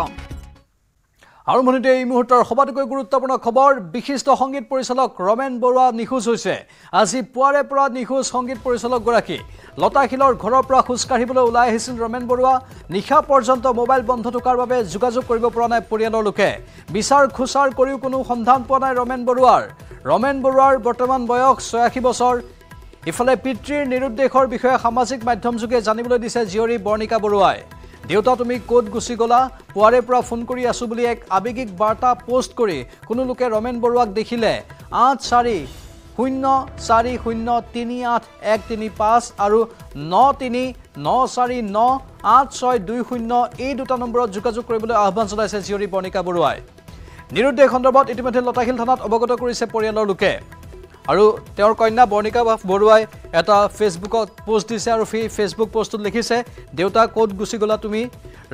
আৰু মনিতে এই মুহূৰ্তৰ সবাতোকৈ গুৰুত্বপূৰ্ণ খবৰ বিশিষ্ট সংগীত পৰিচালক ৰমেন বৰুৱা নিখোজ হৈছে আজি পুৱাৰে পৰা নিখোজ সংগীত পৰিচালকগৰাকী লতাশিলৰ ঘৰৰ পৰা খোজকাঢ়িবলৈ ওলাই আহিছিল ৰমেন বৰুৱা নিশা পৰ্যন্ত মোবাইল বন্ধ থকাৰ বাবে যোগাযোগ কৰিব পৰা নাই পৰিয়ালৰ লোকে বিচাৰ খোচাৰ কৰিও কোনো সন্ধান পোৱা নাই ৰমেন বৰুৱাৰ ৰমেন বৰুৱাৰ বৰ্তমান বয়স ছয়াশী বছৰ ইফালে পিতৃৰ নিৰুদ্দেশৰ বিষয়ে সামাজিক মাধ্যমযোগে জানিবলৈ দিছে জীয়ৰী বৰ্ণিকা বৰুৱাই দেউতা তুমি কত গুচি গলা পুৱাৰে পৰা ফোন কৰি আছো বুলি এক আৱেগিক বাৰ্তা পোষ্ট কৰি কোনো লোকে ৰমেন বৰুৱাক দেখিলে আঠ চাৰি শূন্য চাৰি শূন্য তিনি আঠ এক তিনি পাঁচ আৰু ন তিনি ন চাৰি ন আঠ ছয় দুই শূন্য এই দুটা নম্বৰত যোগাযোগ কৰিবলৈ আহ্বান জনাইছে জীয়ৰী বৰ্ণিকা বৰুৱাই নিৰুদ্দেশ সন্দৰ্ভত ইতিমধ্যে লতাশিল থানাত অৱগত কৰিছে পৰিয়ালৰ লোকে আৰু তেওঁৰ কন্যা বৰ্ণিকা বৰুৱাই এটা ফেচবুকত পোষ্ট দিছে আৰু সেই ফেচবুক পোষ্টত লিখিছে দেউতা ক'ত গুচি গ'লা তুমি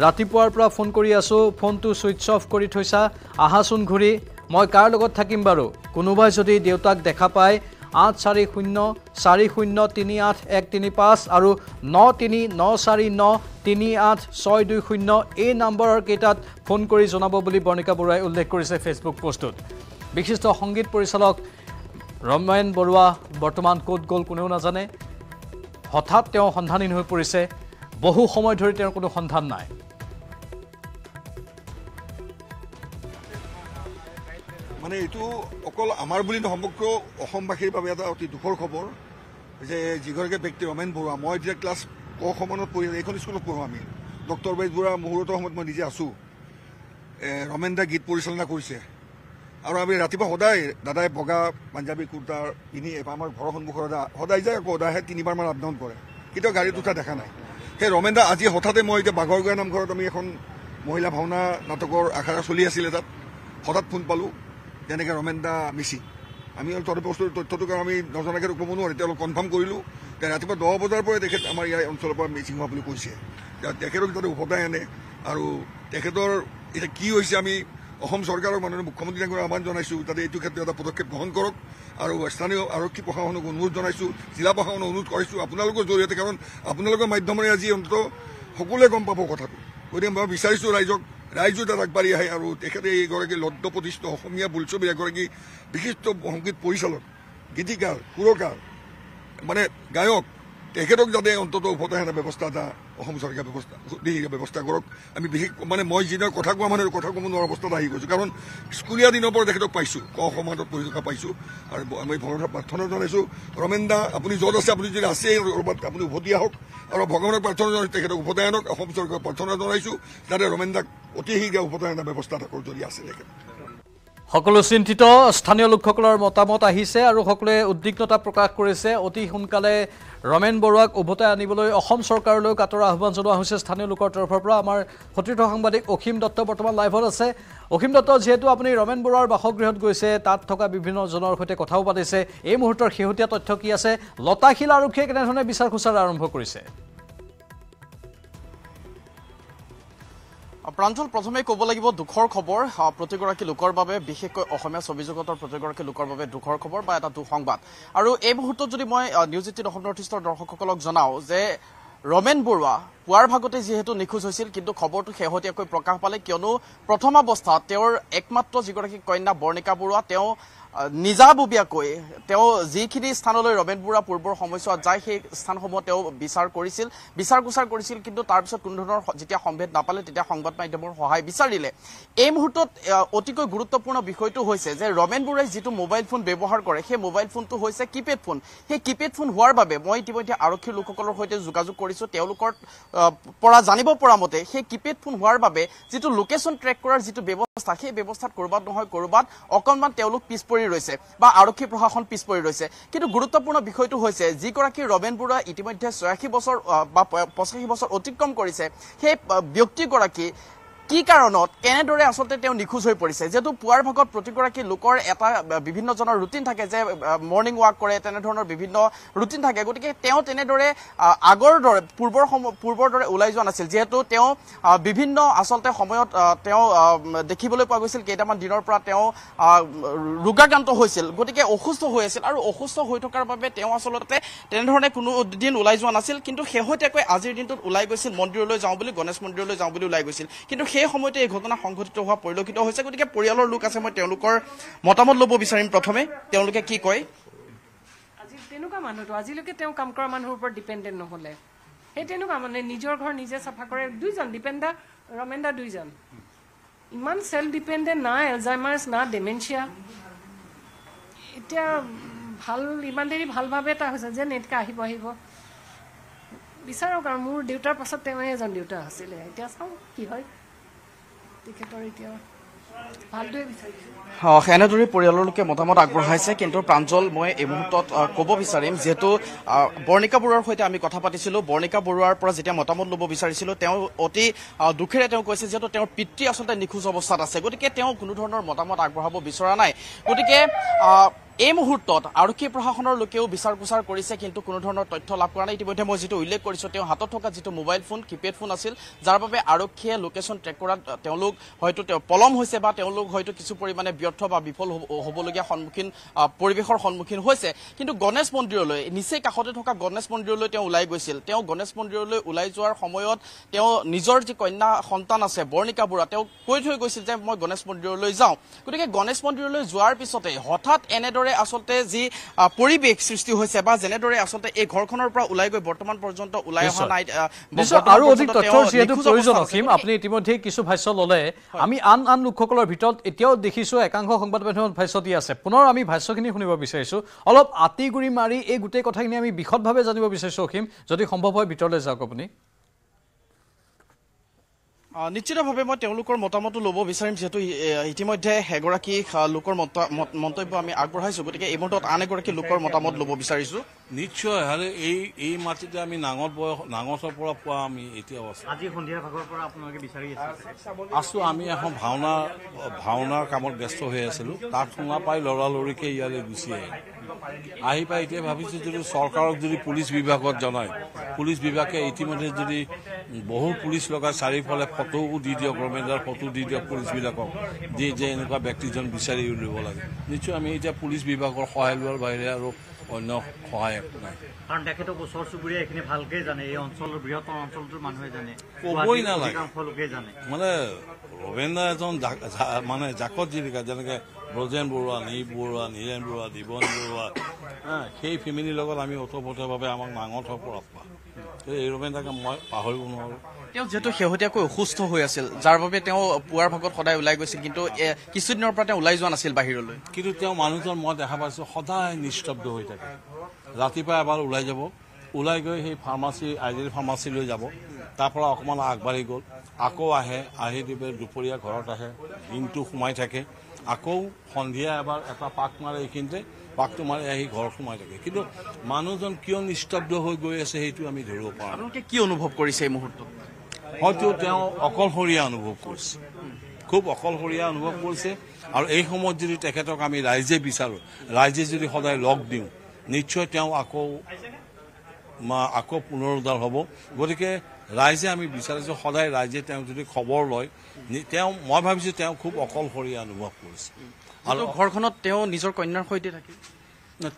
ৰাতিপুৱাৰ পৰা ফোন কৰি আছোঁ ফোনটো ছুইচ অফ কৰি থৈছা আহাচোন ঘূৰি মই কাৰ লগত থাকিম বাৰু কোনোবাই যদি দেউতাক দেখা পায় আঠ চাৰি শূন্য চাৰি শূন্য তিনি আঠ এক তিনি পাঁচ আৰু ন তিনি ন চাৰি ন তিনি আঠ ছয় দুই শূন্য এই নম্বৰৰ কেইটাত ফোন কৰি জনাব বুলি বৰ্ণিকা বৰুৱাই উল্লেখ কৰিছে ফেচবুক পোষ্টটোত বিশিষ্ট সংগীত পৰিচালক ৰমেন বৰুৱা বৰ্তমান ক'ত গ'ল কোনেও নাজানে হঠাৎ তেওঁ সন্ধানহীন হৈ পৰিছে বহু সময় ধৰি তেওঁৰ কোনো সন্ধান নাই মানে এইটো অকল আমাৰ বুলি নহয় সমগ্ৰ অসমবাসীৰ বাবে এটা অতি দুখৰ খবৰ যে যিগৰাকী ব্যক্তি ৰমেন বৰুৱা মই এতিয়া ক্লাছ ক সমানত পঢ়ি এইখন স্কুলত পঢ়োঁ আমি ডক্টৰ বেজ বৰুৱা মুহূৰ্তৰ সময়ত মই নিজে আছোঁ ৰমেন দাই গীত পৰিচালনা কৰিছে আৰু আমি ৰাতিপুৱা সদায় দাদাই বগা পাঞ্জাবী কুৰ্তা পিন্ধি আমাৰ ঘৰৰ সন্মুখৰ দাদা সদায় যায় আকৌ দাদাহে তিনিবাৰমান আপডাউন কৰে কেতিয়াও গাড়ী দুটা দেখা নাই সেই ৰমেন দা আজি হঠাতে মই এতিয়া বাঘৰগোৱা নামঘৰত আমি এখন মহিলা ভাওনা নাটকৰ আখাৰা চলি আছিলে তাত হঠাৎ ফোন পালোঁ তেনেকৈ ৰমেন দা মিচি আমি তদুপস্থিত তথ্যটো কাৰণ আমি নজনাকৈ ৰূপ নোৱাৰোঁ এতিয়া অলপ কনফাৰ্ম কৰিলোঁ তেওঁ ৰাতিপুৱা দহ বজাৰ পৰাই তেখেত আমাৰ ইয়াৰ অঞ্চলৰ পৰা মিচিং হোৱা বুলি কৈছে তেখেতক যাতে উভতাই আনে আৰু তেখেতৰ এতিয়া কি হৈছে আমি অসম চৰকাৰৰ মাননীয় মুখ্যমন্ত্ৰী ডাঙৰ আহ্বান জনাইছোঁ তাতে এইটো ক্ষেত্ৰত এটা পদক্ষেপ গ্ৰহণ কৰক আৰু স্থানীয় আৰক্ষী প্ৰশাসনক অনুৰোধ জনাইছোঁ জিলা প্ৰশাসনক অনুৰোধ কৰিছোঁ আপোনালোকৰ জৰিয়তে কাৰণ আপোনালোকৰ মাধ্যমেৰে আজি অন্তত সকলোৱে গম পাব কথাটো গতিকে মই বিচাৰিছোঁ ৰাইজক ৰাইজো তাত আগবাঢ়ি আহে আৰু তেখেতে এইগৰাকী লদ্ধ প্ৰতিষ্ঠিত অসমীয়া বোলছবিৰ এগৰাকী বিশিষ্ট সংগীত পৰিচালক গীতিকাৰ সুৰকাৰ মানে গায়ক তেখেতক যাতে অন্তত উভতাই অনা ব্যৱস্থা এটা অসম চৰকাৰ ব্যৱস্থা ব্যৱস্থা কৰক আমি বিশেষ মানে মই যিদিনা কথা কোৱা মানুহ কথা কব নোৱাৰা অৱস্থাত আহি গৈছোঁ কাৰণ স্কুলীয়া দিনৰ পৰা তেখেতক পাইছোঁ ক সমাজত পঢ়ি থকা পাইছোঁ আৰু আমি ভগৱানক প্ৰাৰ্থনা জনাইছোঁ ৰমেন দা আপুনি য'ত আছে আপুনি যদি আছে আপুনি উভতি আহক আৰু ভগৱানক প্ৰাৰ্থনা জনাইছোঁ তেখেতক উভতাই আনক অসম চৰকাৰক প্ৰাৰ্থনা জনাইছোঁ যাতে ৰমেন দাক অতি শীঘ্ৰে উভতাই অনা ব্যৱস্থা এটা কৰি আছে তেখেত সকলো চিন্তিত স্থানীয় লোকসকলৰ মতামত আহিছে আৰু সকলোৱে উদ্বিগ্নতা প্ৰকাশ কৰিছে অতি সোনকালে ৰমেন বৰুৱাক উভতাই আনিবলৈ অসম চৰকাৰলৈ কাটৰ আহ্বান জনোৱা হৈছে স্থানীয় লোকৰ তৰফৰ পৰা আমাৰ সতীৰ্থ সাংবাদিক অসীম দত্ত বৰ্তমান লাইভত আছে অসীম দত্ত যিহেতু আপুনি ৰমেন বৰুৱাৰ বাসগৃহত গৈছে তাত থকা বিভিন্নজনৰ সৈতে কথাও পাতিছে এই মুহূৰ্তৰ শেহতীয়া তথ্য কি আছে লতাশিল আৰক্ষীয়ে কেনেধৰণে বিচাৰ খোচাৰ আৰম্ভ কৰিছে প্ৰাঞ্জল প্ৰথমে ক'ব লাগিব দুখৰ খবৰ প্ৰতিগৰাকী লোকৰ বাবে বিশেষকৈ অসমীয়া ছবি জগতৰ প্ৰতিগৰাকী লোকৰ বাবে দুখৰ খবৰ বা এটা দুঃসংবাদ আৰু এই মুহূৰ্তত যদি মই নিউজ এইটিন অসম নৰ্থ ইষ্টৰ দৰ্শকসকলক জনাওঁ যে ৰমেন বৰুৱা পুৱাৰ ভাগতে যিহেতু নিখোজ হৈছিল কিন্তু খবৰটো শেহতীয়াকৈ প্ৰকাশ পালে কিয়নো প্ৰথম অৱস্থাত তেওঁৰ একমাত্ৰ যিগৰাকী কন্যা বৰ্ণিকা বৰুৱা তেওঁ নিজাববীয়াকৈ তেওঁ যিখিনি স্থানলৈ ৰবেন বৰুৱা পূৰ্বৰ সময়ছোৱাত যায় সেই স্থানসমূহ তেওঁ বিচাৰ কৰিছিল বিচাৰ গোচাৰ কৰিছিল কিন্তু তাৰপিছত কোনো ধৰণৰ যেতিয়া সম্ভেদ নাপালে তেতিয়া সংবাদ মাধ্যমৰ সহায় বিচাৰিলে এই মুহূৰ্তত অতিকৈ গুৰুত্বপূৰ্ণ বিষয়টো হৈছে যে ৰবেন বৰুৱাই যিটো মোবাইল ফোন ব্যৱহাৰ কৰে সেই মোবাইল ফোনটো হৈছে কিপেড ফোন সেই কিপেড ফোন হোৱাৰ বাবে মই ইতিমধ্যে আৰক্ষীৰ লোকসকলৰ সৈতে যোগাযোগ কৰিছোঁ তেওঁলোকৰ পৰা জানিব পৰা মতে সেই কিপেড ফোন হোৱাৰ বাবে যিটো লোকেশ্যন ট্ৰেক কৰাৰ যিটো ব্যৱস্থা সেই ব্যৱস্থাত ক'ৰবাত নহয় ক'ৰবাত অকণমান তেওঁলোক পিছ পৰি পৰি ৰৈছে বা আৰক্ষী প্ৰশাসন পিছ পৰি ৰৈছে কিন্তু গুৰুত্বপূৰ্ণ বিষয়টো হৈছে যিগৰাকী ৰবেন বৰুৱা ইতিমধ্যে ছয়াশী বছৰ বা পঁচাশী বছৰ অতিক্ৰম কৰিছে সেই ব্যক্তিগৰাকী কি কাৰণত কেনেদৰে আচলতে তেওঁ নিখোজ হৈ পৰিছে যিহেতু পুৱাৰ ভাগত প্ৰতিগৰাকী লোকৰ এটা বিভিন্নজনৰ ৰুটিন থাকে যে মৰ্ণিং ৱাক কৰে তেনেধৰণৰ বিভিন্ন ৰুটিন থাকে গতিকে তেওঁ তেনেদৰে আগৰ দৰে পূৰ্বৰ সম পূৰ্বৰ দৰে ওলাই যোৱা নাছিল যিহেতু তেওঁ বিভিন্ন আচলতে সময়ত তেওঁ দেখিবলৈ পোৱা গৈছিল কেইটামান দিনৰ পৰা তেওঁ ৰোগাক্ৰান্ত হৈছিল গতিকে অসুস্থ হৈ আছিল আৰু অসুস্থ হৈ থকাৰ বাবে তেওঁ আচলতে তেনেধৰণে কোনো দিন ওলাই যোৱা নাছিল কিন্তু শেহতীয়াকৈ আজিৰ দিনটোত ওলাই গৈছিল মন্দিৰলৈ যাওঁ বুলি গণেশ মন্দিৰলৈ যাওঁ বুলি ওলাই গৈছিল কিন্তু সেই সময়তে এই ঘটনা সংঘটিত হোৱা পৰিলক্ষিত হৈছে গতিকে পৰিয়ালৰ লোক আছে মই তেওঁলোকৰ মতামত ল'ব বিচাৰিম প্ৰথমে তেওঁলোকে কি কয় তেনেকুৱা মানুহটো আজিলৈকে তেওঁ কাম কৰা মানুহৰ ওপৰত ডিপেণ্ডেণ্ট নহ'লে সেই তেনেকুৱা মানে নিজৰ ঘৰ নিজে চাফা কৰে দুইজন দীপেন্দা ৰমেন্দা দুইজন ইমান চেল্ফ ডিপেণ্ডেণ্ট না এলজাইমাৰ্ছ না ডেমেঞ্চিয়া এতিয়া ভাল ইমান দেৰি ভালভাৱে এটা হৈছে যে নেটকে আহিব আহিব বিচাৰক আৰু মোৰ দেউতাৰ পাছত তেওঁ এজন দেউতা আছিলে এতিয়া চাওঁ কি হয় এনেদৰে লোকে মতামত আগবঢ়াইছে কিন্তু প্ৰাঞ্জল মই এই মুহূৰ্তত ক'ব বিচাৰিম যিহেতু বৰ্ণিকা বৰুৱাৰ সৈতে আমি কথা পাতিছিলোঁ বৰ্ণিকা বৰুৱাৰ পৰা যেতিয়া মতামত ল'ব বিচাৰিছিলোঁ তেওঁ অতি দুখেৰে তেওঁ কৈছে যিহেতু তেওঁৰ পিতৃ আচলতে নিখোজ অৱস্থাত আছে গতিকে তেওঁ কোনো ধৰণৰ মতামত আগবঢ়াব বিচৰা নাই গতিকে এই মুহূৰ্তত আৰক্ষী প্ৰশাসনৰ লোকেও বিচাৰ কোচাৰ কৰিছে কিন্তু কোনো ধৰণৰ তথ্য লাভ কৰা নাই ইতিমধ্যে মই যিটো উল্লেখ কৰিছোঁ তেওঁ হাতত থকা যিটো মোবাইল ফোন কিপেড ফোন আছিল যাৰ বাবে আৰক্ষীয়ে লোকেশ্যন ট্ৰেক কৰাত তেওঁলোক হয়তো তেওঁ পলম হৈছে বা তেওঁলোক হয়তো কিছু পৰিমাণে ব্যৰ্থ বা বিফল হ'বলগীয়া সন্মুখীন পৰিৱেশৰ সন্মুখীন হৈছে কিন্তু গণেশ মন্দিৰলৈ নিচেই কাষতে থকা গণেশ মন্দিৰলৈ তেওঁ ওলাই গৈছিল তেওঁ গণেশ মন্দিৰলৈ ওলাই যোৱাৰ সময়ত তেওঁ নিজৰ যি কন্যা সন্তান আছে বৰ্ণিকা বুঢ়া তেওঁ কৈ থৈ গৈছিল যে মই গণেশ মন্দিৰলৈ যাওঁ গতিকে গণেশ মন্দিৰলৈ যোৱাৰ পিছতে হঠাৎ এনেদৰে যেনেদৰে আচলতে যি পৰিৱেশ সৃষ্টি হৈছে বা যেনেদৰে আচলতে এই ঘৰখনৰ পৰা ওলাই গৈ বৰ্তমান পৰ্যন্ত ওলাই অহা নাই আৰু অধিক তথ্য প্ৰয়োজন অসীম আপুনি ইতিমধ্যে কিছু ভাষ্য ললে আমি আন আন লোকসকলৰ ভিতৰত এতিয়াও দেখিছো একাংশ সংবাদ মাধ্যমত ভাষ্য দি আছে পুনৰ আমি ভাষ্যখিনি শুনিব বিচাৰিছো অলপ আতিগুৰি মাৰি এই গোটেই কথাখিনি আমি বিশদভাৱে জানিব বিচাৰিছো অসীম যদি সম্ভৱ হয় ভিতৰলৈ যাওক আপুনি নিশ্চিতভাৱে মই তেওঁলোকৰ মতামতো ল'ব বিচাৰিম যিহেতু ইতিমধ্যে এগৰাকী লোকৰ মন্তব্য আমি আগবঢ়াইছোঁ গতিকে এই মুহূৰ্তত আন এগৰাকী লোকৰ মতামত ল'ব বিচাৰিছোঁ নিশ্চয় আৰু এই এই মাটিতে আমি নাঙৰ বয়স নাঙচৰ পৰা পোৱা আমি এতিয়াও আছো আজি সন্ধিয়া ভাগৰ পৰা আপোনালোকে বিচাৰি আছে আছো আমি এখন ভাওনা ভাওনাৰ কামত ব্যস্ত হৈ আছিলোঁ তাত শুনা পাই লৰা লৰিকৈ ইয়ালৈ গুচি আহে আহি পাই এতিয়া ভাবিছোঁ যদি চৰকাৰক যদি পুলিচ বিভাগত জনায় পুলিচ বিভাগে ইতিমধ্যে যদি বহুত পুলিচ লগাই চাৰিওফালে ফটোও দি দিয়ক ৰমেন্দ্ৰৰ ফটো দি দিয়ক পুলিচবিলাকক যে যে এনেকুৱা ব্যক্তিজন বিচাৰি উলিয়াব লাগে নিশ্চয় আমি এতিয়া পুলিচ বিভাগৰ সহায় লোৱাৰ বাহিৰে আৰু অন্য সহায় একো নাই কারণ তেখেতক ওসর সুবুরিয়া এখানে ভালকে জানে এই অঞ্চলের বৃহত্তর অঞ্চলটোর মানুষে জানে কবই না জানে মানে রবীন্দ্র এজন মানে জাকত জীবিকা যেনেকে ব্ৰজেন বৰুৱা নি বৰুৱা নীৰেন বৰুৱা দিবন বৰুৱা সেই ফেমিলিৰ লগত আমি ওতপ্ৰোতভাবে আমাৰ নাঙৰ হওয়াৰ পৰ আসবা এই ৰবীন্দ্ৰকে মানে পাহৰব তেওঁ যিহেতু শেহতীয়াকৈ অসুস্থ হৈ আছিল যাৰ বাবে তেওঁ পুৱাৰ ভাগত সদায় ওলাই গৈছিল কিন্তু কিছুদিনৰ পৰা তেওঁ ওলাই যোৱা নাছিল বাহিৰলৈ কিন্তু তেওঁ মানুহজন মই দেখা পাইছোঁ সদায় নিস্তব্ধ হৈ থাকে ৰাতিপুৱা এবাৰ ওলাই যাব ওলাই গৈ সেই ফাৰ্মাচী আই ডি ফাৰ্মাচীলৈ যাব তাৰ পৰা অকণমান আগবাঢ়ি গ'ল আকৌ আহে আহি দিব দুপৰীয়া ঘৰত আহে দিনটো সোমাই থাকে আকৌ সন্ধিয়া এবাৰ এটা পাক মাৰে এইখিনিতে পাকটো মাৰি আহি ঘৰত সোমাই থাকে কিন্তু মানুহজন কিয় নিস্তব্ধ হৈ গৈ আছে সেইটো আমি ধৰিব পাৰোঁ কি অনুভৱ কৰিছে এই মুহূৰ্তত হয়তো তেওঁ অকলশৰীয়া অনুভৱ কৰিছে খুব অকলশৰীয়া অনুভৱ কৰিছে আৰু এই সময়ত যদি তেখেতক আমি ৰাইজে বিচাৰোঁ ৰাইজে যদি সদায় লগ দিওঁ নিশ্চয় তেওঁ আকৌ আকৌ পুনৰ উদ্ধাৰ হ'ব গতিকে ৰাইজে আমি বিচাৰিছোঁ সদায় ৰাইজে তেওঁ যদি খবৰ লয় তেওঁ মই ভাবিছোঁ তেওঁ খুব অকলশৰীয়া অনুভৱ কৰিছে আৰু ঘৰখনত তেওঁ নিজৰ কন্যাৰ সৈতে থাকে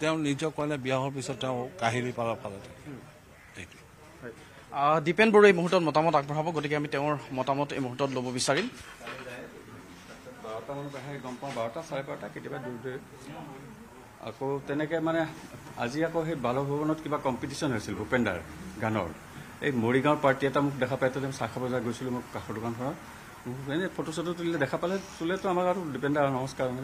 তেওঁ নিজৰ কন্যা বিয়া হোৱাৰ পিছত তেওঁ কাহিলী পাৰৰ ফালে থাকে দীপেন বড়ো এই মুহূৰ্তত মতামত আগবঢ়াব গতিকে আমি তেওঁৰ মতামত এই মুহূৰ্তত ল'ব বিচাৰিম গম পাওঁ বাৰটা চাৰে বাৰটা কেতিয়াবা দূৰ দূৰ আকৌ তেনেকৈ মানে আজি আকৌ সেই বালভৱনত কিবা কম্পিটিশ্যন হৈছিল ভূপেন্দাৰ গানৰ এই মৰিগাঁৱৰ পাৰ্টি এটা মোক দেখা পাই তেতিয়া চাহ খাবজাৰ গৈছিলোঁ মোক কাষৰ দোকানখনত এনেই ফটো চটো তুলিলে দেখা পালে তোলেতো আমাক আৰু দীপেন্দাৰ নমস্কাৰ মই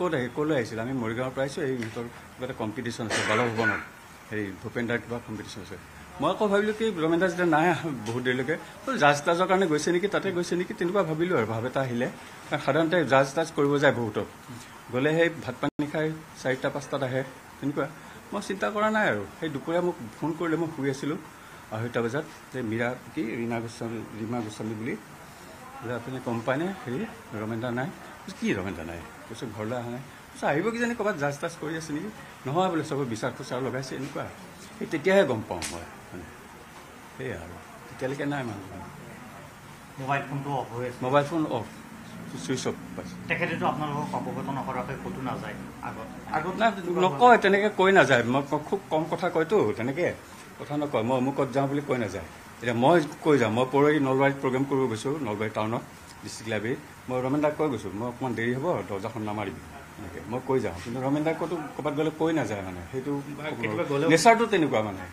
ক'ত আহি ক'লৈ আহিছিল আমি মৰিগাঁৱৰ পৰা আহিছোঁ এই সিহঁতৰ কিবা এটা কম্পিটিশ্যন আছে বালভৱনত সেই ভূপেন্দাৰ কিবা কম্পিটিশ্যন আছে মই আকৌ ভাবিলো কি ৰমেন দাস এতিয়া নাই বহুত দেৰিলৈকে জাজ তাজৰ কাৰণে গৈছে নেকি তাতে গৈছে নেকি তেনেকুৱা ভাবিলোঁ আৰু ভাৱ এটা আহিলে কাৰণ সাধাৰণতে জাজ তাজ কৰিব যায় বহুতক গ'লে সেই ভাত পানী খাই চাৰিটা পাঁচটাত আহে তেনেকুৱা মই চিন্তা কৰা নাই আৰু সেই দুপৰীয়া মোক ফোন কৰিলে মই শুই আছিলোঁ আঢ়ৈটা বজাত যে মীৰা কি ৰীণা গোস্বামী ৰীমা গোস্বামী বুলি বোলে আপুনি গম পাইনে হেৰি ৰমেন দা নাই কি ৰমেন দা নাই কৈছোঁ ঘৰলৈ অহা নাই কৈছোঁ আহিব কিজানি ক'ৰবাত জাজ তাজ কৰি আছে নেকি নহয় বোলে চবে বিচাৰ খোচাৰ লগাইছে এনেকুৱা সেই তেতিয়াহে গম পাওঁ মই সেই আৰু তেতিয়ালৈকে নাই মানুহ অফ চুইচ অফ পাইছে নকয় তেনেকৈ কৈ নাযায় মই খুব কম কথা কয়তো তেনেকৈ কথা নকয় মই অমুকত যাওঁ বুলি কৈ নাযায় এতিয়া মই কৈ যাওঁ মই পৰহি নলবাৰীত প্ৰগ্ৰেম কৰিব গৈছোঁ নলবাৰী টাউনত ডিষ্ট্ৰিক্ট লাইব্ৰেৰীত মই ৰমেন দাক কৈ গৈছোঁ মই অকণমান দেৰি হ'ব দৰ্জাখন নামাৰিবি এনেকৈ মই কৈ যাওঁ কিন্তু ৰমেন দাক ক'ৰবাত গ'লে কৈ নাযায় মানে সেইটো নেচাৰটো তেনেকুৱা মানে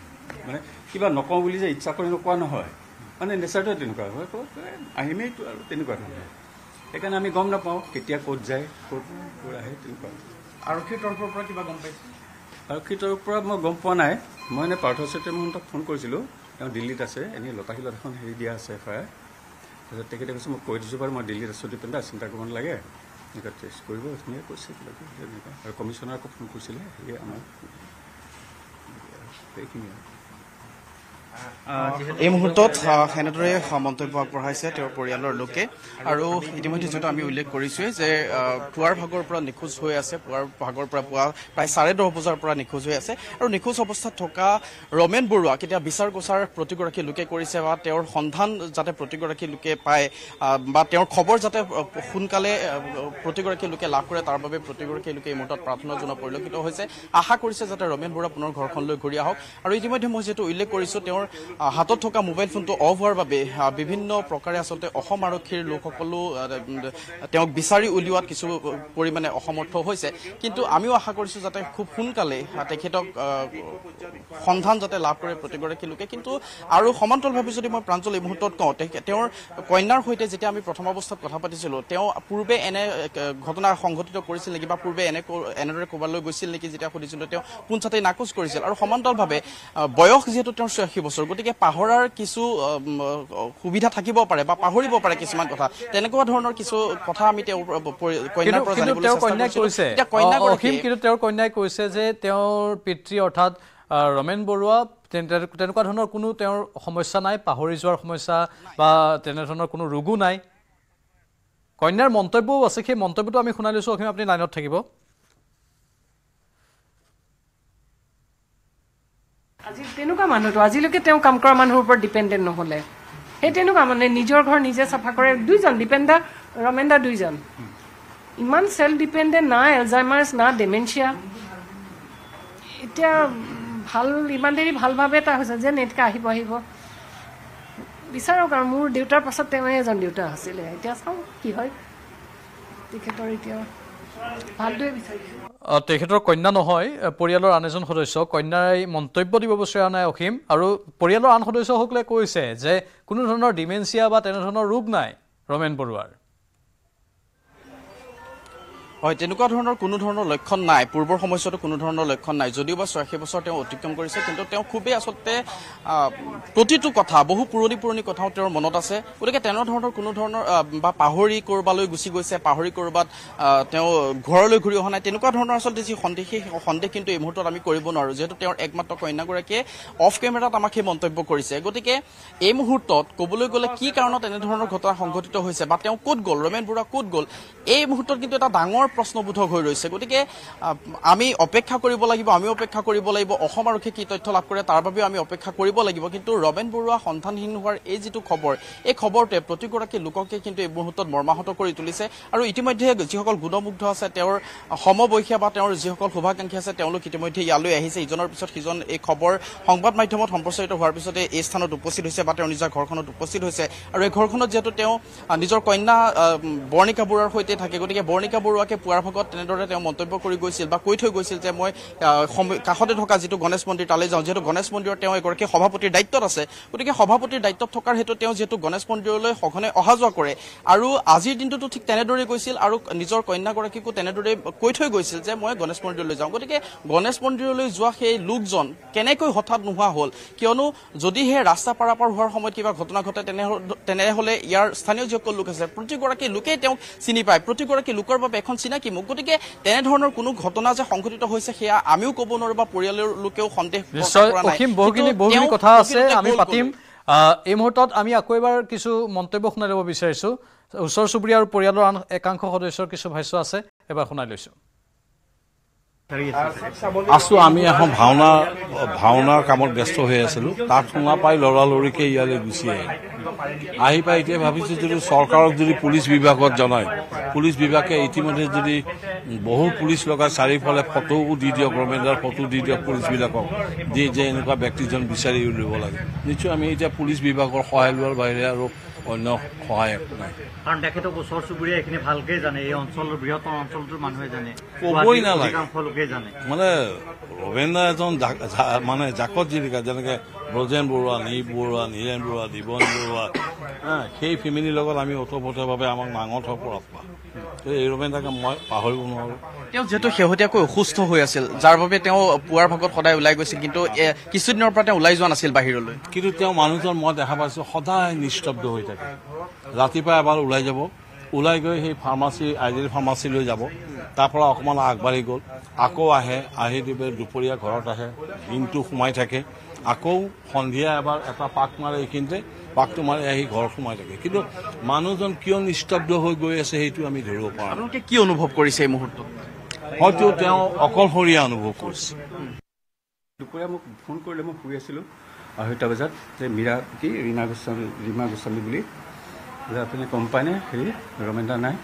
মানে কিবা নকওঁ বুলি যে ইচ্ছা কৰি নকোৱা নহয় মানে নেচাৰটোৱে তেনেকুৱা হয় ক'ত আহিমেইতো আৰু তেনেকুৱা ধৰণৰ সেইকাৰণে আমি গম নাপাওঁ কেতিয়া ক'ত যায় ক'ত ক'ত আহে তেনেকুৱা আৰক্ষীৰ তৰফৰ পৰা কিবা গম পাইছে আৰক্ষীৰ তৰফৰ পৰা মই গম পোৱা নাই মই এনে পাৰ্থ চেত্ৰীমহন্তক ফোন কৰিছিলোঁ তেওঁ দিল্লীত আছে এনেই লতাশিলত এখন হেৰি দিয়া আছে এফ আই আৰ তাৰপিছত তেখেতে কৈছে মই কৈ দিছোঁ বাৰু মই দিল্লীত আছোঁ ডিপেণ্ড চিন্তা কৰিব নালাগে এনেকুৱা টেষ্ট কৰিব এইখিনিয়ে কৈছে কিবা কিবি তেনেকুৱা আৰু কমিশ্যনাৰকো ফোন কৰিছিলে সেয়ে আমাৰ সেইখিনিয়ে এই মুহূৰ্তত সেনেদৰে মন্তব্য আগবঢ়াইছে তেওঁৰ পৰিয়ালৰ লোকে আৰু ইতিমধ্যে যিহেতু আমি উল্লেখ কৰিছোৱেই যে পুৱাৰ ভাগৰ পৰা নিখোজ হৈ আছে পুৱাৰ ভাগৰ পৰা পুৱা প্ৰায় চাৰে দহ বজাৰ পৰা নিখোজ হৈ আছে আৰু নিখোজ অৱস্থাত থকা ৰমেন বৰুৱাক এতিয়া বিচাৰ গোচাৰ প্ৰতিগৰাকী লোকে কৰিছে বা তেওঁৰ সন্ধান যাতে প্ৰতিগৰাকী লোকে পায় বা তেওঁৰ খবৰ যাতে সোনকালে প্ৰতিগৰাকী লোকে লাভ কৰে তাৰ বাবে প্ৰতিগৰাকী লোকে এই মুহূৰ্তত প্ৰাৰ্থনা জনোৱা পৰিলক্ষিত হৈছে আশা কৰিছে যাতে ৰমেন বৰুৱা পুনৰ ঘৰখনলৈ ঘূৰি আহক আৰু ইতিমধ্যে মই যিহেতু উল্লেখ কৰিছোঁ তেওঁৰ হাতত থকা মোবাইল ফোনটো অফ হোৱাৰ বাবে বিভিন্ন প্ৰকাৰে আচলতে অসম আৰক্ষীৰ লোকসকলো তেওঁক বিচাৰি উলিওৱাত কিছু পৰিমাণে অসমৰ্থ হৈছে কিন্তু আমিও আশা কৰিছোঁ যাতে খুব সোনকালে তেখেতক সন্ধান যাতে লাভ কৰে প্ৰতিগৰাকী লোকে কিন্তু আৰু সমান্তৰালভাৱে যদি মই প্ৰাঞ্জল এই মুহূৰ্তত কওঁ তেওঁৰ কন্যাৰ সৈতে যেতিয়া আমি প্ৰথম অৱস্থাত কথা পাতিছিলোঁ তেওঁ পূৰ্বে এনে ঘটনা সংঘটিত কৰিছিল নেকি বা পূৰ্বে এনে এনেদৰে ক'ৰবালৈ গৈছিল নেকি যেতিয়া সুধিছিলোঁ তেওঁ পোনচাতেই নাকোচ কৰিছিল আৰু সমান্তৰালভাৱে বয়স যিহেতু তেওঁৰ ছয়াশী বছৰ গতিকে পাহৰাৰ কিছু সুবিধা থাকিব পাৰে বা পাহৰিব পাৰে কিছুমান কথা তেনেকুৱা ধৰণৰ কিছু কথা আমি তেওঁৰ কন্যাই কৈছে যে তেওঁৰ পিতৃ অৰ্থাৎ ৰমেন বৰুৱা তেনেকুৱা ধৰণৰ কোনো তেওঁৰ সমস্যা নাই পাহৰি যোৱাৰ সমস্যা বা তেনেধৰণৰ কোনো ৰোগো নাই কন্যাৰ মন্তব্যও আছে সেই মন্তব্যটো আমি শুনাই লৈছোঁ অসীম আপুনি লাইনত থাকিব আজি তেনেকুৱা মানুহটো আজিলৈকে তেওঁ কাম কৰা মানুহৰ ওপৰত ডিপেণ্ডেণ্ট নহ'লে সেই তেনেকুৱা মানে নিজৰ ঘৰ নিজে চাফা কৰে দুইজন দীপেন্দা ৰমেন্দা দুইজন ইমান চেল্ফ ডিপেণ্ডেণ্ট না এলজাইমাৰ্ছ না ডেমেঞ্চিয়া এতিয়া ভাল ইমান দেৰি ভালভাৱে এটা হৈছে যে নেটকে আহিব আহিব বিচাৰক আৰু মোৰ দেউতাৰ পাছত তেওঁৱে এজন দেউতা আছিলে এতিয়া চাওঁ কি হয় তেখেতৰ এতিয়া ভালটোৱে বিচাৰিছোঁ তেখেতৰ কন্যা নহয় পৰিয়ালৰ আন এজন সদস্য কন্যাই মন্তব্য দিব বিচৰা নাই অসীম আৰু পৰিয়ালৰ আন সদস্যসকলে কৈছে যে কোনো ধৰণৰ ডিমেঞ্চিয়া বা তেনেধৰণৰ ৰোগ নাই ৰমেন বৰুৱাৰ হয় তেনেকুৱা ধৰণৰ কোনো ধৰণৰ লক্ষণ নাই পূৰ্বৰ সময়ছোৱাতো কোনো ধৰণৰ লক্ষণ নাই যদিও বা ছয়াশী বছৰ তেওঁ অতিক্ৰম কৰিছে কিন্তু তেওঁ খুবেই আচলতে প্ৰতিটো কথা বহু পুৰণি পুৰণি কথাও তেওঁৰ মনত আছে গতিকে তেনেধৰণৰ কোনো ধৰণৰ বা পাহৰি ক'ৰবালৈ গুচি গৈছে পাহৰি ক'ৰবাত তেওঁ ঘৰলৈ ঘূৰি অহা নাই তেনেকুৱা ধৰণৰ আচলতে যি সন্দেহ সেই সন্দেহ কিন্তু এই মুহূৰ্তত আমি কৰিব নোৱাৰোঁ যিহেতু তেওঁৰ একমাত্ৰ কন্যাগৰাকীয়ে অফ কেমেৰাত আমাক সেই মন্তব্য কৰিছে গতিকে এই মুহূৰ্তত ক'বলৈ গ'লে কি কাৰণত এনেধৰণৰ ঘটনা সংঘটিত হৈছে বা তেওঁ ক'ত গ'ল ৰমেন বৰুৱা ক'ত গ'ল এই মুহূৰ্তত কিন্তু এটা ডাঙৰ প্ৰশ্নবোধক হৈ ৰৈছে গতিকে আমি অপেক্ষা কৰিব লাগিব আমি অপেক্ষা কৰিব লাগিব অসম আৰক্ষীয়ে কি তথ্য লাভ কৰে তাৰ বাবেও আমি অপেক্ষা কৰিব লাগিব কিন্তু ৰবেন বৰুৱা সন্ধানহীন হোৱাৰ এই যিটো খবৰ এই খবৰটোৱে প্ৰতিগৰাকী লোককে কিন্তু এই মুহূৰ্তত মৰ্মাহত কৰি তুলিছে আৰু ইতিমধ্যে যিসকল গুণমুগ্ধ আছে তেওঁৰ সমবয়সীয়া বা তেওঁৰ যিসকল শুভাকাংক্ষী আছে তেওঁলোক ইতিমধ্যে ইয়ালৈ আহিছে ইজনৰ পিছত সিজন এই খবৰ সংবাদ মাধ্যমত সম্প্ৰচাৰিত হোৱাৰ পিছতে এই স্থানত উপস্থিত হৈছে বা তেওঁ নিজৰ ঘৰখনত উপস্থিত হৈছে আৰু এই ঘৰখনত যিহেতু তেওঁ নিজৰ কন্যা বৰ্ণিকা বৰুৱাৰ সৈতে থাকে গতিকে বৰ্ণিকা বৰুৱাকে পোৱাৰ ভাগত তেনেদৰে তেওঁ মন্তব্য কৰি গৈছিল বা কৈ থৈ গৈছিল যে মই কাষতে থকা যিটো গণেশ মন্দিৰ তালৈ যাওঁ যিহেতু গণেশ মন্দিৰত তেওঁ এগৰাকী সভাপতিৰ দায়িত্বত আছে গতিকে সভাপতিৰ দায়িত্বত থকাৰ হেতু তেওঁ যিহেতু গণেশ মন্দিৰলৈ সঘনে অহা যোৱা কৰে আৰু আজিৰ দিনটোতো ঠিক তেনেদৰে গৈছিল আৰু নিজৰ কন্যাগৰাকীকো তেনেদৰে কৈ থৈ গৈছিল যে মই গণেশ মন্দিৰলৈ যাওঁ গতিকে গণেশ মন্দিৰলৈ যোৱা সেই লোকজন কেনেকৈ হঠাৎ নোহোৱা হ'ল কিয়নো যদিহে ৰাস্তা পাৰাপাৰ হোৱাৰ সময়ত কিবা ঘটনা ঘটে তেনেহ'লে ইয়াৰ স্থানীয় যিসকল লোক আছে প্ৰতিগৰাকী লোকেই তেওঁক চিনি পায় প্ৰতিগৰাকী লোকৰ বাবে এখন চিনেমা চিনাকি মোক গতিকে তেনেধৰণৰ কোনো ঘটনা যে সংঘটিত হৈছে সেয়া আমিও ক'ব নোৱাৰো বা পৰিয়ালৰ লোকেও সন্দেহ কথা আছে আমি পাতিম এই মুহূৰ্তত আমি আকৌ এবাৰ কিছু মন্তব্য শুনাই ল'ব বিচাৰিছো ওচৰ চুবুৰীয়া আৰু পৰিয়ালৰ আন একাংশ সদস্যৰ কিছু ভাষ্য আছে এবাৰ শুনাই লৈছো আছো আমি এখন ভাওনা ভাওনাৰ কামত ব্যস্ত হৈ আছিলোঁ তাত শুনা পাই লৰা লৰিকৈ ইয়ালৈ গুচি আহে আহি পাই এতিয়া ভাবিছোঁ যদি চৰকাৰক যদি পুলিচ বিভাগত জনায় পুলিচ বিভাগে ইতিমধ্যে যদি বহু পুলিচ লগাই চাৰিওফালে ফটোও দি দিয়ক ৰমেন্দ্ৰৰ ফটো দি দিয়ক পুলিচবিলাকক দি যে এনেকুৱা ব্যক্তিজন বিচাৰি উলিয়াব লাগে নিশ্চয় আমি এতিয়া পুলিচ বিভাগৰ সহায় লোৱাৰ বাহিৰে আৰু অন্য সহায় একো নাই কাৰণ তেখেতক ওচৰ চুবুৰীয়া এইখিনি ভালকে জানে এই অঞ্চলৰ বৃহত্তম অঞ্চলটোৰ মানুহে জানে কবই নালাগে জানে মানে ৰবেন্দ্ৰ এজন মানে জাকত জীৱিকা যেনেকে ব্ৰজেন বৰুৱা নীপ বৰুৱা নীৰেণ বৰুৱা দীৱন বৰুৱা সেই ফেমিলিৰ লগত আমি অতপ্ৰতভাৱে আমাক ডাঙৰ থ পৰা এই ৰূপে মই পাহৰিব নোৱাৰোঁ তেওঁ যিহেতু শেহতীয়াকৈ অসুস্থ হৈ আছিল যাৰ বাবে তেওঁ পুৱাৰ ভাগত সদায় ওলাই গৈছিল কিন্তু কিছুদিনৰ পৰা তেওঁ ওলাই যোৱা নাছিল বাহিৰলৈ কিন্তু তেওঁ মানুহজন মই দেখা পাইছোঁ সদায় নিস্তব্ধ হৈ থাকে ৰাতিপুৱা এবাৰ ওলাই যাব ওলাই গৈ সেই ফাৰ্মাচী আই জি ফাৰ্মাচীলৈ যাব তাৰ পৰা অকণমান আগবাঢ়ি গ'ল আকৌ আহে আহি দুপৰীয়া ঘৰত আহে দিনটো সোমাই থাকে আকৌ সন্ধিয়া এবাৰ এটা পাক মাৰে এইখিনিতে পাকটো মাৰি আহি ঘৰ সোমাই থাকে কিন্তু মানুহজন কিয় নিস্তব্ধ হৈ গৈ আছে সেইটো আমি ধৰিব পাৰোঁ আপোনালোকে কি অনুভৱ কৰিছে এই মুহূৰ্তত হয়তো তেওঁ অকলশৰীয়া অনুভৱ কৰিছে দুপৰীয়া মোক ফোন কৰিলে মই শুই আছিলো আঢ়ৈটা বজাত যে মীৰা কি ৰীমা গোস্বামী ৰীমা গোস্বামী বুলি যে আপুনি গম পাইনে হেৰি ৰমেন্দ্ৰ নাই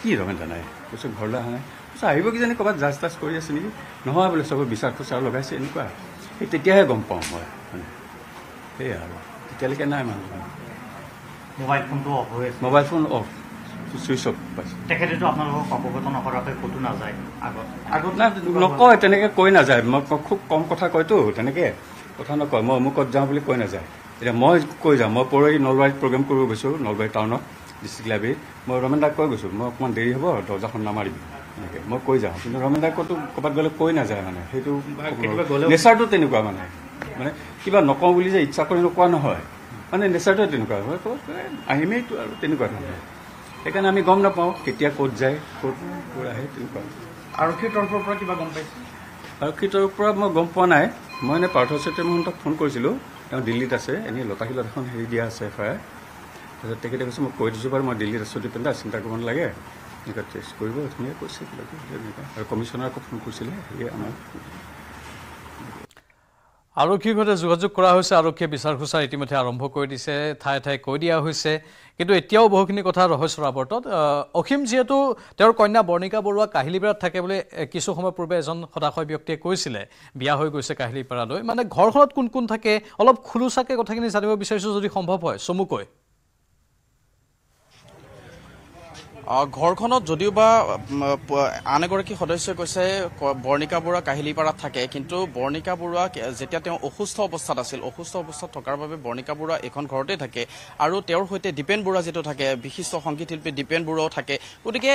কি ৰমেন্দ্ৰ নাই কৈছোঁ ঘৰলৈ অহা নাই কৈছোঁ আহিব কিজানি ক'ৰবাত যাজ তাজ কৰি আছে নেকি নহয় বোলে চবৰে বিচাৰ খোচাৰ লগাইছে এনেকুৱা সেই তেতিয়াহে গম পাওঁ মই সেয়া আৰু তেতিয়ালৈকে নাই মানুহ মোবাইল ফোনটো অফ হৈ আছে mobile phone off switch off পাইছোঁ তেখেতেতো অৱগত নকৰাকৈ ক'তো নাযায় আগত আগত নাই নকয় তেনেকৈ কৈ নাযায় মই খুব কম কথা কয়তো তেনেকৈ কথা নকয় মই অমুকত যাওঁ বুলি কৈ নাযায় এতিয়া মই কৈ যাওঁ মই পৰহি নলবাৰীত প্ৰগ্ৰেম কৰিব গৈছোঁ নলবাৰী টাউনত ডিষ্ট্ৰিক্ট লাইব্ৰেৰীত মই ৰমেন দাক কৈ গৈছোঁ মই অকণমান দেৰি হ'ব দৰ্জাখন নামাৰিবি মই কৈ যাওঁ কিন্তু ৰমেন ক'তো ক'ৰবাত গ'লে কৈ নাযায় মানে সেইটো নেচাৰটো তেনেকুৱা মানে মানে কিবা নকওঁ বুলি যে ইচ্ছা কৰি নকোৱা নহয় মানে নেচাৰটোৱে তেনেকুৱা হয় আহিমেইটো আৰু তেনেকুৱা ধৰণৰ সেইকাৰণে আমি গম নাপাওঁ কেতিয়া ক'ত যায় ক'ত ক'ত আহে তেনেকুৱা আৰক্ষীৰ তৰফৰ পৰা কিবা গম পাইছে আৰক্ষীৰ তৰফৰ পৰা মই গম পোৱা নাই মই এনেই পাৰ্থ চেত্ৰী মহন্তক ফোন কৰিছিলোঁ তেওঁ দিল্লীত আছে এনেই লতাশিলত এখন হেৰি দিয়া আছে এফ আই আৰ তাৰপিছত তেখেতে কৈছে মই কৈ দিছোঁ বাৰু মই দিল্লীত আছোঁ দিপেন দা চিন্তা কৰিব নালাগে এনেকৈ টেষ্ট কৰিব এইখিনিয়ে কৈছে কিবাকে এনেকুৱা আৰু কমিশ্যনাৰকো ফোন কৰিছিলে সেয়ে আমাৰ আৰক্ষীৰ সৈতে যোগাযোগ কৰা হৈছে আৰক্ষীয়ে বিচাৰ খোচাৰ ইতিমধ্যে আৰম্ভ কৰি দিছে ঠায়ে ঠায়ে কৈ দিয়া হৈছে কিন্তু এতিয়াও বহুখিনি কথা ৰহস্যৰ আৱৰ্তত অসীম যিহেতু তেওঁৰ কন্যা বৰ্ণিকা বৰুৱা কাহিলীপাৰাত থাকে বুলি কিছু সময় পূৰ্বে এজন সদাশয় ব্যক্তিয়ে কৈছিলে বিয়া হৈ গৈছে কাহিলীপাৰালৈ মানে ঘৰখনত কোন কোন থাকে অলপ খোলোচাকৈ কথাখিনি জানিব বিচাৰিছোঁ যদি সম্ভৱ হয় চমুকৈ ঘৰখনত যদিও বা আন এগৰাকী সদস্যই কৈছে বৰ্ণিকা বৰুৱা কাহিলীপাৰাত থাকে কিন্তু বৰ্ণিকা বৰুৱা যেতিয়া তেওঁ অসুস্থ অৱস্থাত আছিল অসুস্থ অৱস্থাত থকাৰ বাবে বৰ্ণিকা বৰুৱা এখন ঘৰতে থাকে আৰু তেওঁৰ সৈতে দীপেন বৰুৱা যিটো থাকে বিশিষ্ট সংগীত শিল্পী দীপেন বৰুৱাও থাকে গতিকে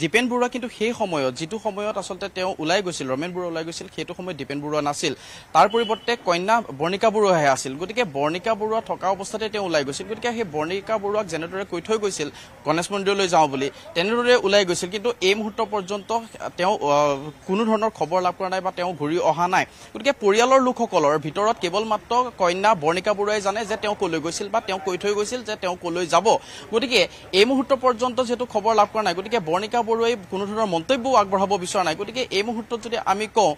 দীপেন বৰুৱা কিন্তু সেই সময়ত যিটো সময়ত আচলতে তেওঁ ওলাই গৈছিল ৰমেন বৰুৱা ওলাই গৈছিল সেইটো সময়ত দীপেন বৰুৱা নাছিল তাৰ পৰিৱৰ্তে কন্যা বৰ্ণিকা বৰুৱাহে আছিল গতিকে বৰ্ণিকা বৰুৱা থকা অৱস্থাতে তেওঁ ওলাই গৈছিল গতিকে সেই বৰ্ণিকা বৰুৱাক যেনেদৰে কৈ থৈ গৈছিল গণেশ মন্দিৰলৈ যাওঁ পাওঁ বুলি তেনেদৰে ওলাই গৈছিল কিন্তু এই মুহূৰ্ত পৰ্যন্ত তেওঁ কোনো ধৰণৰ খবৰ লাভ কৰা নাই বা তেওঁ ঘূৰি অহা নাই গতিকে পৰিয়ালৰ লোকসকলৰ ভিতৰত কেৱল মাত্ৰ কন্যা বৰ্ণিকা বৰুৱাই জানে যে তেওঁ কলৈ গৈছিল বা তেওঁ কৈ থৈ গৈছিল যে তেওঁ কলৈ যাব গতিকে এই মুহূৰ্ত পৰ্যন্ত যিহেতু খবৰ লাভ কৰা নাই গতিকে বৰ্ণিকা বৰুৱাই কোনো ধৰণৰ মন্তব্যও আগবঢ়াব বিচৰা নাই গতিকে এই মুহূৰ্তত যদি আমি কওঁ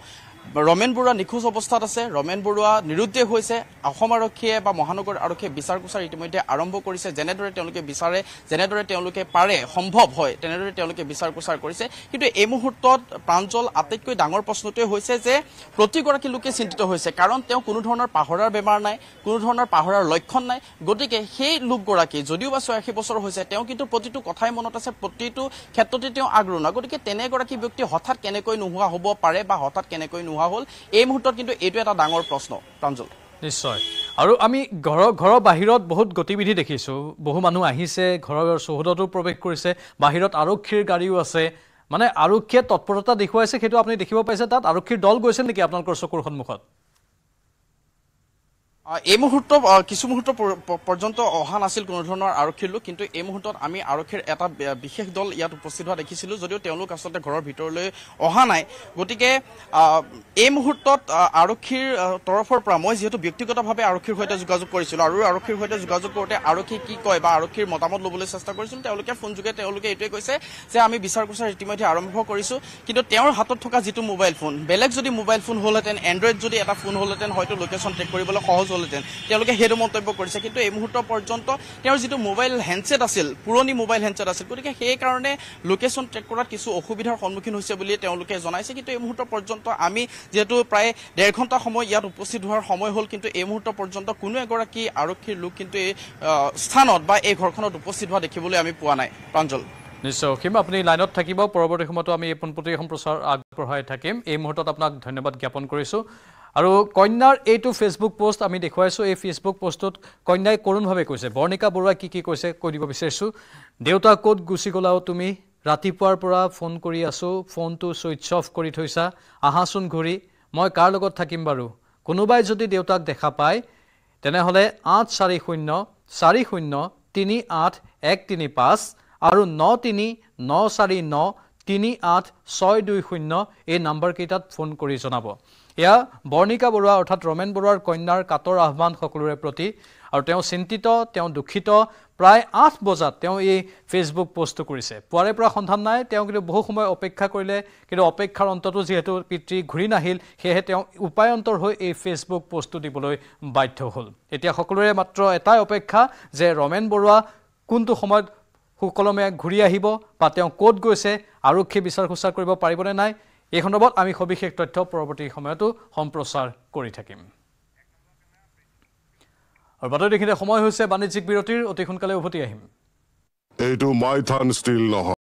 ৰমেন বৰুৱা নিখোজ অৱস্থাত আছে ৰমেন বৰুৱা নিৰুদ্দেশ হৈছে অসম আৰক্ষীয়ে বা মহানগৰ আৰক্ষীয়ে বিচাৰ কোচাৰ ইতিমধ্যে আৰম্ভ কৰিছে যেনেদৰে তেওঁলোকে বিচাৰে যেনেদৰে তেওঁলোকে পাৰে সম্ভৱ হয় তেনেদৰে তেওঁলোকে বিচাৰ কোচাৰ কৰিছে কিন্তু এই মুহূৰ্তত প্ৰাঞ্জল আটাইতকৈ ডাঙৰ প্ৰশ্নটোৱে হৈছে যে প্ৰতিগৰাকী লোকে চিন্তিত হৈছে কাৰণ তেওঁ কোনো ধৰণৰ পাহৰাৰ বেমাৰ নাই কোনো ধৰণৰ পাহৰাৰ লক্ষণ নাই গতিকে সেই লোকগৰাকী যদিও বা ছয়াশী বছৰ হৈছে তেওঁ কিন্তু প্ৰতিটো কথাই মনত আছে প্ৰতিটো ক্ষেত্ৰতে তেওঁ আগ্ৰহ নহয় গতিকে তেনেগৰাকী ব্যক্তি হঠাৎ কেনেকৈ নোহোৱা হ'ব পাৰে বা হঠাৎ কেনেকৈ নোহোৱা হ'ল এই মুহূৰ্তত কিন্তু এইটো এটা ডাঙৰ প্ৰশ্ন প্ৰাঞ্জল নিশ্চয় আৰু আমি ঘৰৰ ঘৰৰ বাহিৰত বহুত গতিবিধি দেখিছোঁ বহু মানুহ আহিছে ঘৰৰ চৌহদতো প্ৰৱেশ কৰিছে বাহিৰত আৰক্ষীৰ গাড়ীও আছে মানে আৰক্ষীয়ে তৎপৰতা দেখুৱাইছে সেইটো আপুনি দেখিব পাইছে তাত আৰক্ষীৰ দল গৈছে নেকি আপোনালোকৰ চকুৰ সন্মুখত এই মুহূৰ্ত কিছু মুহূৰ্ত পৰ্যন্ত অহা নাছিল কোনো ধৰণৰ আৰক্ষীৰ লোক কিন্তু এই মুহূৰ্তত আমি আৰক্ষীৰ এটা বিশেষ দল ইয়াত উপস্থিত হোৱা দেখিছিলোঁ যদিও তেওঁলোক আচলতে ঘৰৰ ভিতৰলৈ অহা নাই গতিকে এই মুহূৰ্তত আৰক্ষীৰ তৰফৰ পৰা মই যিহেতু ব্যক্তিগতভাৱে আৰক্ষীৰ সৈতে যোগাযোগ কৰিছিলোঁ আৰু আৰক্ষীৰ সৈতে যোগাযোগ কৰোঁতে আৰক্ষীয়ে কি কয় বা আৰক্ষীৰ মতামত ল'বলৈ চেষ্টা কৰিছিলোঁ তেওঁলোকে ফোনযোগে তেওঁলোকে এইটোৱে কৈছে যে আমি বিচাৰ খোচাৰ ইতিমধ্যে আৰম্ভ কৰিছোঁ কিন্তু তেওঁৰ হাতত থকা যিটো মোবাইল ফোন বেলেগ যদি মোবাইল ফোন হ'লহেঁতেন এণ্ড্ৰইড যদি এটা ফোন হ'লহেঁতেন হয়তো লোকেশ্যন ট্ৰেক কৰিবলৈ সহজ হ'ল পালোহেঁতেন তেওঁলোকে সেইটো মন্তব্য কৰিছে কিন্তু এই মুহূৰ্ত পৰ্যন্ত তেওঁৰ যিটো মোবাইল হেণ্ডছেট আছিল পুৰণি মোবাইল হেণ্ডছেট আছিল গতিকে সেইকাৰণে লোকেশ্যন ট্ৰেক কৰাত কিছু অসুবিধাৰ সন্মুখীন হৈছে বুলি তেওঁলোকে জনাইছে কিন্তু এই মুহূৰ্ত পৰ্যন্ত আমি যিহেতু প্ৰায় ডেৰ ঘণ্টা সময় ইয়াত উপস্থিত হোৱাৰ সময় হ'ল কিন্তু এই মুহূৰ্ত পৰ্যন্ত কোনো এগৰাকী আৰক্ষীৰ লোক কিন্তু এই স্থানত বা এই ঘৰখনত উপস্থিত হোৱা দেখিবলৈ আমি পোৱা নাই প্ৰাঞ্জল নিশ্চয় অসীম আপুনি লাইনত থাকিব পৰৱৰ্তী সময়তো আমি এই পোনপটীয়া সম্প্ৰচাৰ আগবঢ়াই থাকিম এই মুহূৰ্তত আপোনাক ধন্যবাদ জ্ঞাপন কৰিছোঁ আৰু কন্যাৰ এইটো ফেচবুক পোষ্ট আমি দেখুৱাইছোঁ এই ফেচবুক পোষ্টত কন্যাই কৰুণভাৱে কৈছে বৰ্ণিকা বৰুৱাই কি কি কৈছে কৈ দিব বিচাৰিছোঁ দেউতা ক'ত গুচি গ'লাও তুমি ৰাতিপুৱাৰ পৰা ফোন কৰি আছোঁ ফোনটো ছুইচ অফ কৰি থৈছা আহাচোন ঘূৰি মই কাৰ লগত থাকিম বাৰু কোনোবাই যদি দেউতাক দেখা পায় তেনেহ'লে আঠ চাৰি শূন্য চাৰি শূন্য তিনি আঠ এক তিনি পাঁচ আৰু ন তিনি ন চাৰি ন তিনি আঠ ছয় দুই শূন্য এই নম্বৰকেইটাত ফোন কৰি জনাব এয়া বৰ্ণিকা বৰুৱা অৰ্থাৎ ৰমেন বৰুৱাৰ কন্যাৰ কাটৰ আহ্বান সকলোৰে প্ৰতি আৰু তেওঁ চিন্তিত তেওঁ দুখিত প্ৰায় আঠ বজাত তেওঁ এই ফেচবুক পষ্টটো কৰিছে পুৱাৰে পৰা সন্ধান নাই তেওঁ কিন্তু বহু সময় অপেক্ষা কৰিলে কিন্তু অপেক্ষাৰ অন্তটো যিহেতু পিতৃ ঘূৰি নাহিল সেয়েহে তেওঁ উপায়ন্তৰ হৈ এই ফেচবুক পষ্টটো দিবলৈ বাধ্য হ'ল এতিয়া সকলোৰে মাত্ৰ এটাই অপেক্ষা যে ৰমেন বৰুৱা কোনটো সময়ত সুকলমে ঘূৰি আহিব বা তেওঁ ক'ত গৈছে আৰক্ষী বিচাৰ খোচাৰ কৰিব পাৰিবনে নাই এই সন্দৰ্ভত আমি সবিশেষ তথ্য পৰৱৰ্তী সময়তো সম্প্ৰচাৰ কৰি থাকিম আৰু বাতৰি দেখিলে সময় হৈছে বাণিজ্যিক বিৰতিৰ অতি সোনকালে উভতি আহিম এইটো মাইথান ষ্টীল নহয়